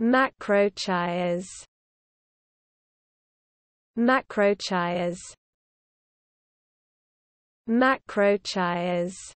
Macrochias Macrochias Macrochias